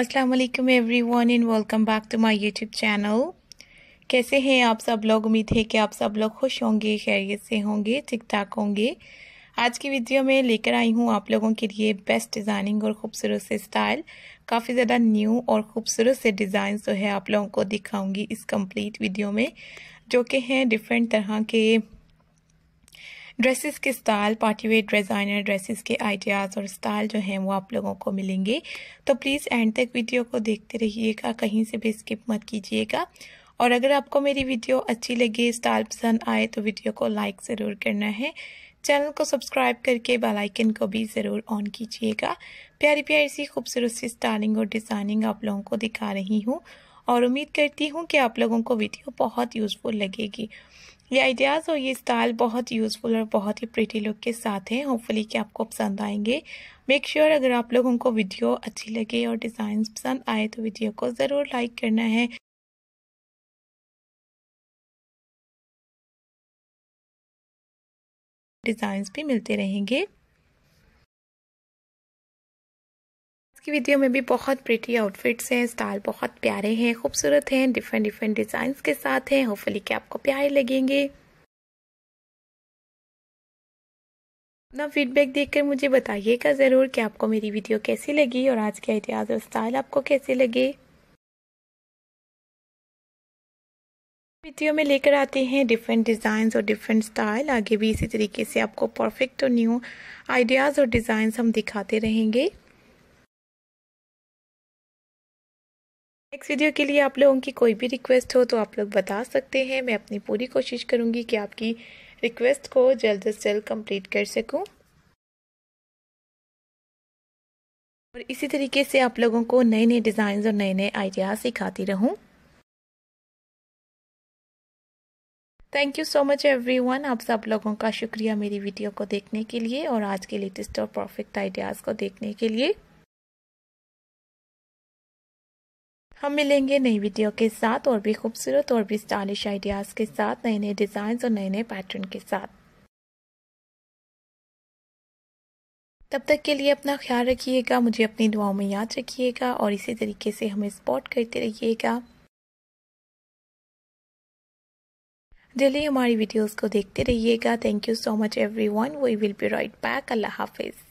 अस्सलाम everyone and welcome back to my YouTube channel कैसे हैं आप सब लोग उम्मीद है कि आप सब लोग खुश होंगे खैरियत से होंगे ठीक ठाक होंगे आज की वीडियो में लेकर आई हूँ आप लोगों के लिए बेस्ट डिज़ाइनिंग और ख़ूबसूरत से स्टाइल काफ़ी ज़्यादा न्यू और ख़ूबसूरत से डिज़ाइन जो है आप लोगों को दिखाऊंगी इस कंप्लीट वीडियो में जो कि हैं डिफरेंट तरह के ड्रेसेस के style party wear designer dresses के आइडियाज़ और स्टाइल जो हैं वो आप लोगों को मिलेंगे तो प्लीज़ एंड तक वीडियो को देखते रहिएगा कहीं से भी स्किप मत कीजिएगा और अगर आपको मेरी वीडियो अच्छी लगे स्टाइल पसंद आए तो वीडियो को लाइक ज़रूर करना है चैनल को सब्सक्राइब करके बेल आइकन को भी ज़रूर ऑन कीजिएगा प्यारी प्यारी सी खूबसूरत सी स्टाइलिंग और डिज़ाइनिंग आप लोगों को दिखा रही हूँ और उम्मीद करती हूँ कि आप लोगों को वीडियो बहुत यूज़फुल लगेगी ये आइडियाज़ और ये स्टाइल बहुत यूज़फुल और बहुत ही प्रिटी लुक के साथ हैं होपफुली कि आपको पसंद आएंगे मेक श्योर sure अगर आप लोगों को वीडियो अच्छी लगे और डिज़ाइन पसंद आए तो वीडियो को ज़रूर लाइक करना है डिज़ाइंस भी मिलते रहेंगे की वीडियो में भी बहुत प्रिटी आउटफिट्स हैं स्टाइल बहुत प्यारे हैं खूबसूरत हैं डिफरेंट डिफरेंट डिजाइन के साथ हैं होपफुली कि आपको प्यारे लगेंगे अपना फीडबैक कर मुझे बताइएगा ज़रूर कि आपको मेरी वीडियो कैसी लगी और आज के आइडियाज़ और स्टाइल आपको कैसे लगे वीडियो में लेकर आते हैं डिफरेंट डिजाइन और डिफरेंट स्टाइल आगे भी इसी तरीके से आपको परफेक्ट और न्यू आइडियाज़ और डिजाइन हम दिखाते रहेंगे नेक्स्ट वीडियो के लिए आप लोगों की कोई भी रिक्वेस्ट हो तो आप लोग बता सकते हैं मैं अपनी पूरी कोशिश करूँगी कि आपकी रिक्वेस्ट को जल्द से जल्द कंप्लीट कर सकूँ और इसी तरीके से आप लोगों को नए नए डिज़ाइन और नए नए आइडियाज़ सिखाती रहूँ thank you so much one आप सब लोगों का शुक्रिया मेरी वीडियो को देखने के लिए और आज के लेटेस्ट और परफेक्ट आइडियाज़ को देखने के लिए हम मिलेंगे नई वीडियो के साथ और भी खूबसूरत और भी स्टाइलिश आइडियाज़ के साथ नए नए डिजाइन और नए नए पैटर्न के साथ तब तक के लिए अपना ख्याल रखिएगा मुझे अपनी दुआओं में याद रखिएगा और इसी तरीके से हमें सपोर्ट करते रहिएगा डेली हमारी वीडियोस को देखते रहिएगा thank you so much everyone we will be right back अल्लाह हाफिज़